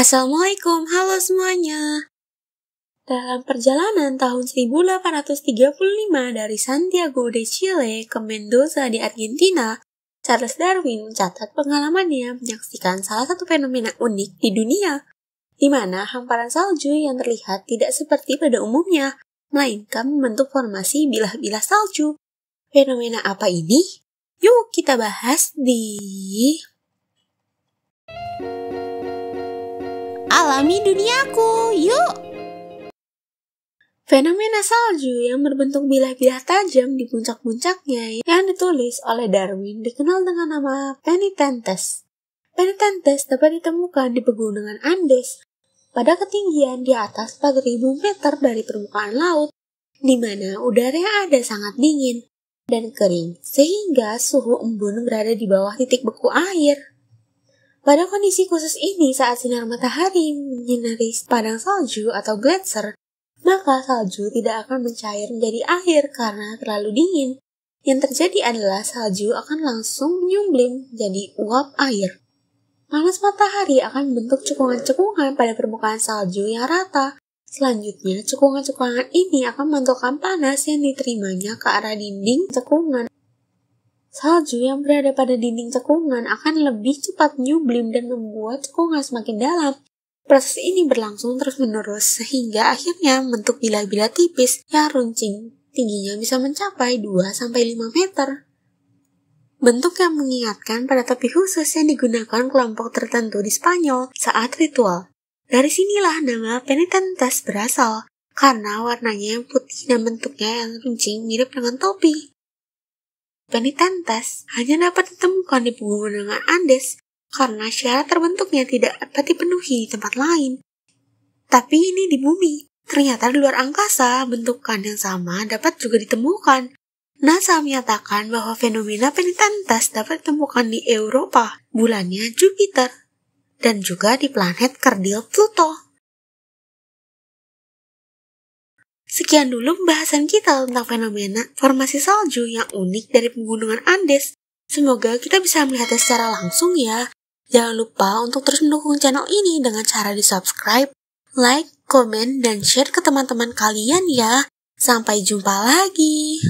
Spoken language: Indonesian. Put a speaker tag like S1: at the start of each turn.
S1: Assalamualaikum, halo semuanya. Dalam perjalanan tahun 1835 dari Santiago de Chile ke Mendoza di Argentina, Charles Darwin mencatat pengalamannya menyaksikan salah satu fenomena unik di dunia, di mana hamparan salju yang terlihat tidak seperti pada umumnya, melainkan membentuk formasi bilah-bilah salju. Fenomena apa ini? Yuk kita bahas di Alami duniaku, yuk! Fenomena salju yang berbentuk bilah-bilah tajam di puncak-puncaknya yang ditulis oleh Darwin dikenal dengan nama penitentes. Penitentes dapat ditemukan di pegunungan Andes pada ketinggian di atas 4000 meter dari permukaan laut, di mana udaranya ada sangat dingin dan kering sehingga suhu embun berada di bawah titik beku air. Pada kondisi khusus ini saat sinar matahari menyinari padang salju atau gletser, maka salju tidak akan mencair menjadi air karena terlalu dingin. Yang terjadi adalah salju akan langsung menyumblim jadi uap air. Panas matahari akan membentuk cekungan-cekungan pada permukaan salju yang rata. Selanjutnya, cekungan-cekungan ini akan membentukkan panas yang diterimanya ke arah dinding cekungan Salju yang berada pada dinding cekungan akan lebih cepat nyublim dan membuat cekungan semakin dalam. Proses ini berlangsung terus-menerus sehingga akhirnya bentuk bilah bila tipis yang runcing. Tingginya bisa mencapai 2-5 meter. Bentuk yang mengingatkan pada topi khusus yang digunakan kelompok tertentu di Spanyol saat ritual. Dari sinilah nama penitentes berasal, karena warnanya yang putih dan bentuknya yang runcing mirip dengan topi. Penitantas hanya dapat ditemukan di pegunungan Andes karena syarat terbentuknya tidak dapat dipenuhi di tempat lain. Tapi ini di bumi. Ternyata di luar angkasa, bentukan yang sama dapat juga ditemukan. NASA menyatakan bahwa fenomena penitantas dapat ditemukan di Eropa, bulannya Jupiter, dan juga di planet kerdil Pluto. Sekian dulu pembahasan kita tentang fenomena formasi salju yang unik dari pegunungan Andes. Semoga kita bisa melihatnya secara langsung ya. Jangan lupa untuk terus mendukung channel ini dengan cara di subscribe, like, komen, dan share ke teman-teman kalian ya. Sampai jumpa lagi.